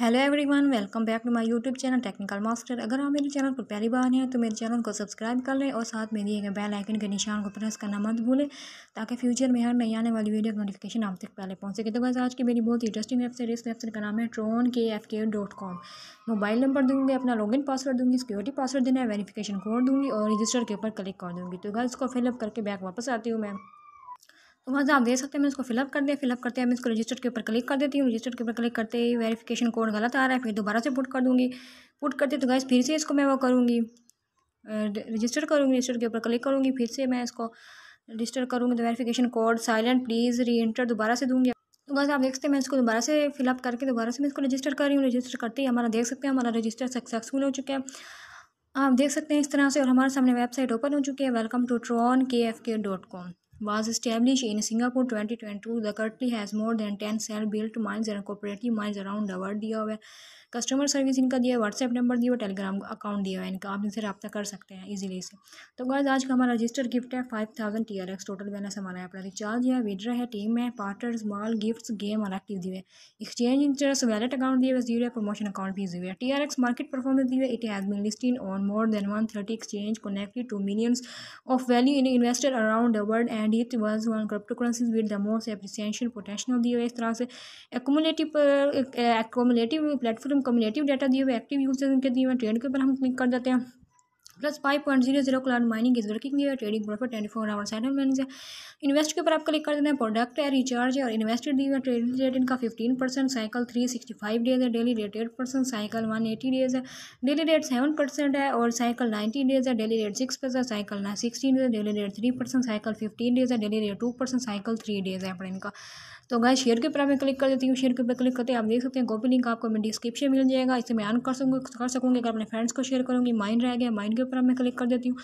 Hello everyone welcome back to my YouTube channel technical master अगर आप मेरे channel पर पहली बार हैं तो मेरे चैनल को सब्सक्राइब कर लें और साथ में दिए गए बेल आइकन के निशान को प्रेस करना मत भूलें ताकि फ्यूचर में हर नई आने वाली वीडियो का नोटिफिकेशन आप तक पहले पहुंच सके तो बस आज की मेरी बहुत ही इंटरेस्टिंग वेबसाइट इस वेबसाइट का नाम है ट्रोन के F K dot com mobile number दूँगी अपना इन पासवर्ड दूँगी सिक्योरिटी पासवर्ड देना है वेरीफिकेशन कोड दूंगी और रजिस्टर के ऊपर क्लिक कर दूँगी तो गर्ल्स को फिलअप करके बैक वापस आती हूँ मैं तो वहाँ से आप देख सकते हैं मैं इसको फिलअप कर दिया फिलअप करते हैं मैं इसको रजिस्टर्ड के ऊपर क्लिक कर देती हूँ रजिस्टर्ड के ऊपर क्लिक करते ही वेरिफिकेशन कोड गलत आ रहा है फिर दोबारा से पुट कर दूँगी पुट करते तो गैस फिर से इसको मैं वो करूँगी रजिस्टर करूँगी रजिस्टर के ऊपर क्लिक करूँगी फिर से मैं इसको रजिस्टर करूँगी तो verification code silent please re enter दोबारा से दूँगी तो बस आप देख सकते हैं मैं इसको दोबारा से फिलअप करके दोबारा से मैं इसको रजिस्टर कर रही हूँ रजिस्टर करते ही हमारा देख सकते हैं हमारा रजिस्टर सक्सेसफुल हो चुका है आप देख सकते हैं इस तरह से और हमारे सामने वेबसाइट ओपन हो चुकी है वेलकम टू ट्रॉन के F K dot com was established in Singapore 2022. The country has more than 10 self-built mines and cooperative mines around the world. Customer service इनका दिया है व्हाट्सएप नंबर दिया है टेलीग्राम अकाउंट दिया है इनका आप इनसे रब्ता कर सकते हैं ईजिली इसे तो गाइज आज का हमारा रजिस्टर गिफ्ट है five thousand T R X total balance हमारा है अपना रिचार्ज है विड्रा है टीम है पार्टर मॉल गिफ्ट गेम और एक्टिव दिए एक्सचेंज इंटरेस्ट वैलेट अकाउंट दिए हुए जीरो है प्रमोशन अकाउंट भी दिए है T R X market performance दिए it has been listing on more than one thirty exchange connected to millions of value in investor around the world and it was one crypto currencies with the most appreciation potential दिए इस तरह से एकोमोलेटिव एकोमोलेटिव platform हम कम्युनेटिव data दिए हुए active users इनके दिए हुए ट्रेंड के ऊपर हम क्लिक कर देते हैं plus five point zero zero cloud mining is working है trading profit twenty four hour settle manage है इन्वेस्ट के ऊपर आप क्लिक कर देना है प्रोडक्ट है रिचार्ज है और इन्वेस्टेड दिए हुए ट्रेडिंग रेट इनका fifteen percent cycle three sixty five days है daily rate eight percent cycle one eighty days है डेली रेट सेवन परसेंट है और साइकिल नाइनटी डेज है daily rate six percent cycle sixteen days है daily rate three percent cycle fifteen days है daily rate two percent cycle three days है अपने इनका तो गाय शेयर के ऊपर मैं क्लिक कर देती हूँ शेयर के ऊपर क्लिक करते हैं आप देख सकते हैं कॉपी लिंक आपको मैं डिस्क्रिप्शन मिल जाएगा इसे मैं ऑन कर सकूँगी कर सकूँगी अगर अपने फ्रेंड्स को शेयर करूँगी माइंड रह गया माइंड के ऊपर मैं क्लिक कर देती हूँ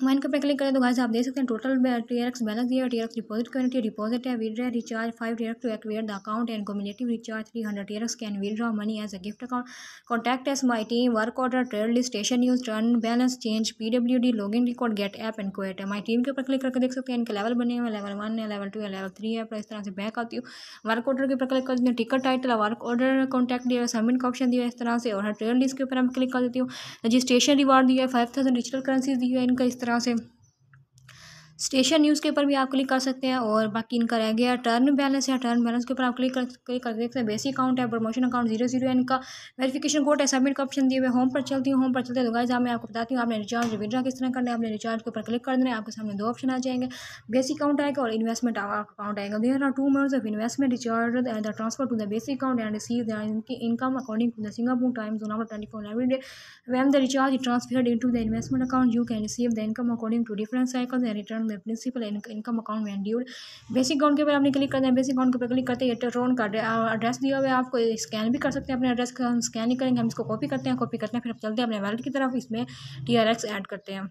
इनके कंपनी क्लिक करें तो गाइस आप देख सकते हैं टोटल टी एक्स बैलेंस दिया टी एक्स डिपॉजिट करने है डिपॉजिट है withdraw recharge five T to activate the account and community recharge three hundred T can withdraw money as a gift account contact S my team work order trade list station use turn balance change P W D in record get app and quit है my team के ऊपर click करके देख सकते हैं इनके level बने हुए लेवल वन है लेवल टू है लेवल थ्री है इस तरह से बैक आती हूँ वर्क ऑर्डर के ऊपर क्लिक कर देती हूँ ticket title work order contact दिया है सबमिट का ऑप्शन दिया है इस तरह से और ट्रेड लिस्ट के ऊपर हम क्लिक कर देती हूँ रजिस्ट्रेशन रिवार्ड दिया है फाइव थाउजेंड डिजिटल करेंसी दी है इनका इस तरह से स्टेशन न्यूज़ के ऊपर भी आप क्लिक कर सकते हैं और बाकी इनका रह गया टर्न बैलेंस या टर्न बैलेंस के ऊपर आप क्लिक कर क्लिक कर सकते हैं बेसिक अकाउंट है प्रमोशन अकाउंट जीरो जीरो है इनका वेरिफिकेशन कोड है सबमिट का ऑप्शन दिए हुए होम पर चलती हूँ होम पर चलते हैं तो मैं आपको बताती हूँ आपने रिचार्ज विड्रा किस तरह करना है आपने रिचार्ज के ऊपर क्लिक कर देना है आपके सामने दो ऑप्शन आ जाएंगे बेसिक अकाउंट आएगा और इन्वेस्टमेंट अकाउंट आएगा there are two modes of investment recharge and the transfer to the basic account and receive इनकी income according to the Singapore time zone number twenty four every day when the recharge transfer in to the investment account you can receive the income according to different cycles and return में principal income account में ड्यूड basic account के ऊपर आपने click करना है basic account के ऊपर क्लिक करते हैं इलेक्ट्रॉन का एड्रेस दिया हुआ है आपको स्कैन भी कर सकते हैं अपने एड्रेस का हम स्कैन ही करेंगे हम इसको कॉपी करते हैं कॉपी करते हैं फिर चलते हैं अपने वैलेट की तरफ इसमें टी आर एक्स ऐड करते हैं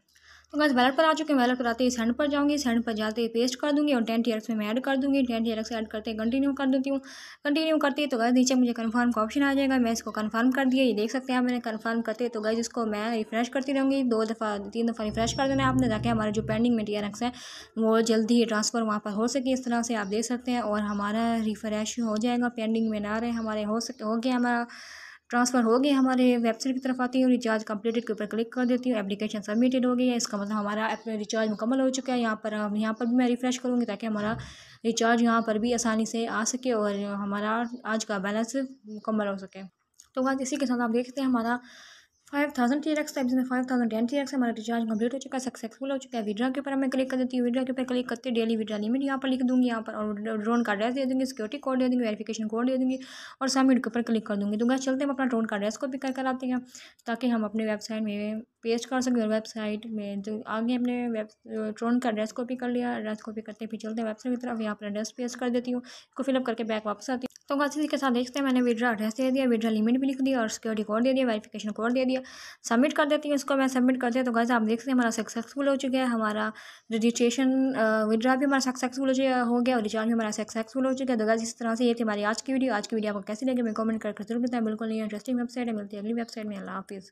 तो गैस वैलेट पर आ चुके हैं वैलेट पर आते ही सेंड पर जाऊँगी सेंड पर जाते ही पेस्ट कर दूँगी और टेन टी में मैं ऐड कर दूँगी टेन टी एक्स ऐड करते कंटिन्यू कर देती हूँ कंटिन्यू करती है तो गैस नीचे मुझे कन्फर्म का ऑप्शन आ जाएगा मैं इसको कन्फर्म कर दिया ये देख सकते हैं मैंने कन्फर्म करते तो गैस इसको मैं रिफ्रेश करती रहूँगी दो दफ़ा तीन दफ़ा रिफ्रेश कर देना आपने ताकि हमारे जो पेंडिंग में टी है वो जल्दी ही ट्रांसफ़र वहाँ पर हो सके इस तरह से आप देख सकते हैं और हमारा रिफ्रेश हो जाएगा पेंडिंग में ना रहे हमारे हो सके हो गया हमारा ट्रांसफ़र हो गई हमारे वेबसाइट की तरफ आती हूँ रिचार्ज कंप्लीटेड के ऊपर क्लिक कर देती हूँ एप्लीकेशन सबमिटेड हो गई है इसका मतलब हमारा रिचार्ज मुकम्मल हो चुका है यहाँ पर हम यहाँ पर भी मैं रिफ़्रेश करूँगी ताकि हमारा रिचार्ज यहाँ पर भी आसानी से आ सके और हमारा आज का बैलेंस मुकम्मल हो सके तो वहाँ इसी के साथ आप देखते हैं हमारा फाइव थाउजेंड टी एक्स था जिसमें five thousand ten T X हमारा रिचार्ज कंप्लीट हो चुका है सक्सेसफुल हो चुका है विड्रा के ऊपर मैं क्लिक कर देती हूँ विड्रा के ऊपर क्लिक करते डेली विड्रा लिमिट यहाँ पर लिख दूँगी यहाँ पर और ड्रोन का एड्रेस दे दूँगी सिक्योरिटी कोड दे दूँगी वेरीफिकेशन कोड दे दूँगी और सबमिट के ऊपर क्लिक कर दूँगी दूँगा तो चलते हम अपना ड्रोन का एड्रेस को भी कर आते हैं ताकि हम अपने वेबसाइट में पेस्ट कर सकें और वेबसाइट में तो आगे अपने वेब ड्रोन का एड्रेस कॉपी कर लिया एड्रेस कॉपी करते फिर चलते हैं वेबसाइट की तरफ यहाँ पर एड्रेस पेस्ट कर देती हूँ इसको फिलअप करके बैक वापस आती हूँ तो गलती के साथ देखते हैं मैंने विड्रा एड्रेस दे दिया विड्रा लिमिट भी लिख दिया और सिक्योरिटी कोड दे दिया वेरीफिकेशन कोड दे दिया सबमिट कर देती हूँ इसको मैं सबमिट कर दिया तो गैस आप देखते हैं हमारा सक्सेसफुल हो चुका है हमारा रजिस्ट्रेशन विड्रा भी हमारा सक्सेसफुल हो गया और रिचार्ज भी हमारा सक्सेसफुल हो चुका है तो गाज़ इस तरह से ये थी हमारी आज की वीडियो आज की वीडियो आपको कैसी लगी मैं कमेंट करके जरूर बताया बिल्कुल नहीं इंटरेस्टिंग वेबसाइट है मिलती है अगली वेबसाइट में अल्लाह हाफिज़